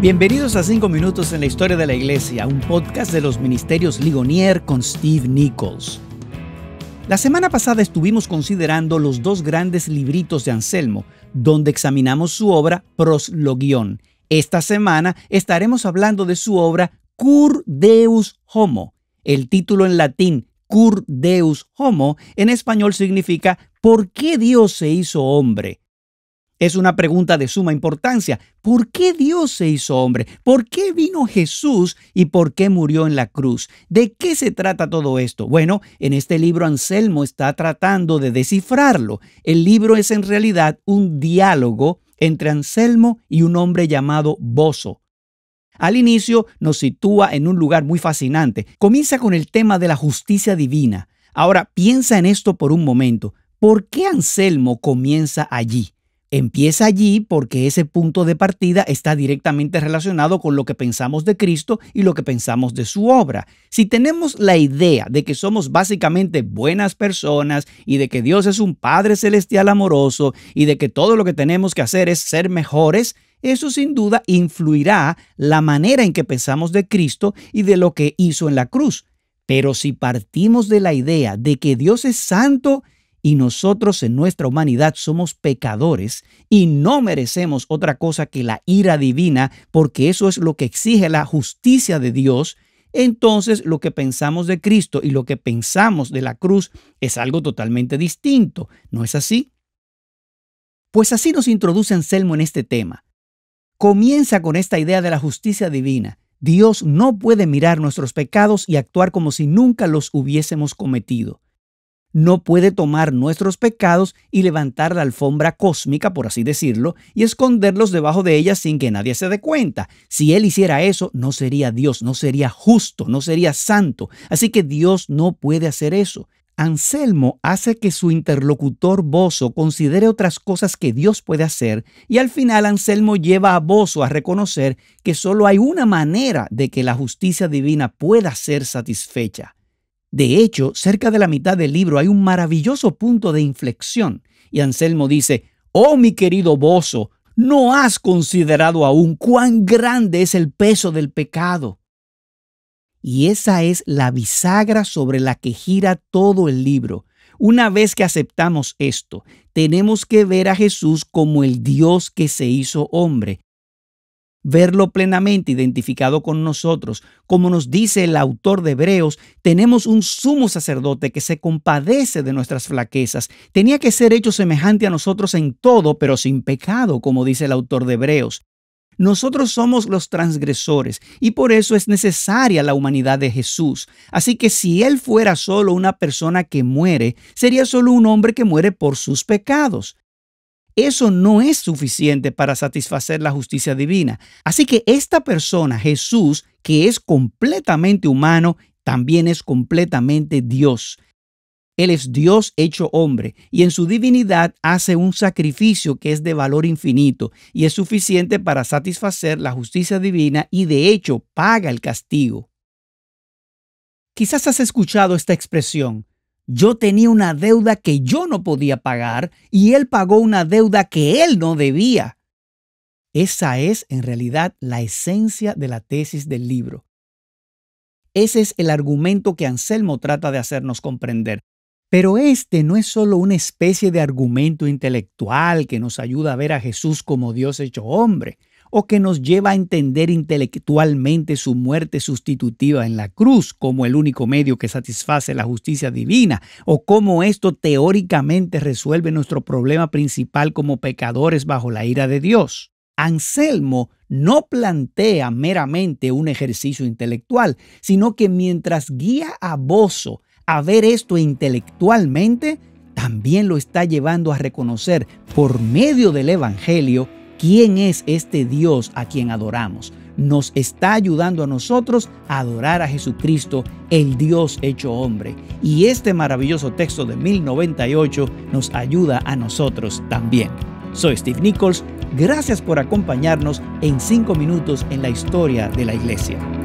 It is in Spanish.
Bienvenidos a 5 Minutos en la Historia de la Iglesia, un podcast de los Ministerios Ligonier con Steve Nichols. La semana pasada estuvimos considerando los dos grandes libritos de Anselmo, donde examinamos su obra Proslogion. Esta semana estaremos hablando de su obra Cur Deus Homo. El título en latín Cur Deus Homo en español significa ¿Por qué Dios se hizo hombre? Es una pregunta de suma importancia. ¿Por qué Dios se hizo hombre? ¿Por qué vino Jesús y por qué murió en la cruz? ¿De qué se trata todo esto? Bueno, en este libro Anselmo está tratando de descifrarlo. El libro es en realidad un diálogo entre Anselmo y un hombre llamado Bozo. Al inicio nos sitúa en un lugar muy fascinante. Comienza con el tema de la justicia divina. Ahora piensa en esto por un momento. ¿Por qué Anselmo comienza allí? Empieza allí porque ese punto de partida está directamente relacionado con lo que pensamos de Cristo y lo que pensamos de su obra. Si tenemos la idea de que somos básicamente buenas personas y de que Dios es un Padre Celestial amoroso y de que todo lo que tenemos que hacer es ser mejores, eso sin duda influirá la manera en que pensamos de Cristo y de lo que hizo en la cruz. Pero si partimos de la idea de que Dios es santo, y nosotros en nuestra humanidad somos pecadores y no merecemos otra cosa que la ira divina, porque eso es lo que exige la justicia de Dios, entonces lo que pensamos de Cristo y lo que pensamos de la cruz es algo totalmente distinto, ¿no es así? Pues así nos introduce Anselmo en este tema. Comienza con esta idea de la justicia divina. Dios no puede mirar nuestros pecados y actuar como si nunca los hubiésemos cometido no puede tomar nuestros pecados y levantar la alfombra cósmica, por así decirlo, y esconderlos debajo de ella sin que nadie se dé cuenta. Si él hiciera eso, no sería Dios, no sería justo, no sería santo. Así que Dios no puede hacer eso. Anselmo hace que su interlocutor Bozo considere otras cosas que Dios puede hacer y al final Anselmo lleva a Bozo a reconocer que solo hay una manera de que la justicia divina pueda ser satisfecha de hecho, cerca de la mitad del libro hay un maravilloso punto de inflexión y Anselmo dice, oh mi querido Bozo, no has considerado aún cuán grande es el peso del pecado. Y esa es la bisagra sobre la que gira todo el libro. Una vez que aceptamos esto, tenemos que ver a Jesús como el Dios que se hizo hombre, verlo plenamente identificado con nosotros. Como nos dice el autor de Hebreos, tenemos un sumo sacerdote que se compadece de nuestras flaquezas. Tenía que ser hecho semejante a nosotros en todo, pero sin pecado, como dice el autor de Hebreos. Nosotros somos los transgresores y por eso es necesaria la humanidad de Jesús. Así que si Él fuera solo una persona que muere, sería solo un hombre que muere por sus pecados eso no es suficiente para satisfacer la justicia divina. Así que esta persona, Jesús, que es completamente humano, también es completamente Dios. Él es Dios hecho hombre y en su divinidad hace un sacrificio que es de valor infinito y es suficiente para satisfacer la justicia divina y de hecho paga el castigo. Quizás has escuchado esta expresión, yo tenía una deuda que yo no podía pagar y él pagó una deuda que él no debía. Esa es en realidad la esencia de la tesis del libro. Ese es el argumento que Anselmo trata de hacernos comprender. Pero este no es solo una especie de argumento intelectual que nos ayuda a ver a Jesús como Dios hecho hombre o que nos lleva a entender intelectualmente su muerte sustitutiva en la cruz como el único medio que satisface la justicia divina, o cómo esto teóricamente resuelve nuestro problema principal como pecadores bajo la ira de Dios. Anselmo no plantea meramente un ejercicio intelectual, sino que mientras guía a Bozo a ver esto intelectualmente, también lo está llevando a reconocer por medio del Evangelio quién es este Dios a quien adoramos. Nos está ayudando a nosotros a adorar a Jesucristo, el Dios hecho hombre. Y este maravilloso texto de 1098 nos ayuda a nosotros también. Soy Steve Nichols, gracias por acompañarnos en 5 minutos en la historia de la iglesia.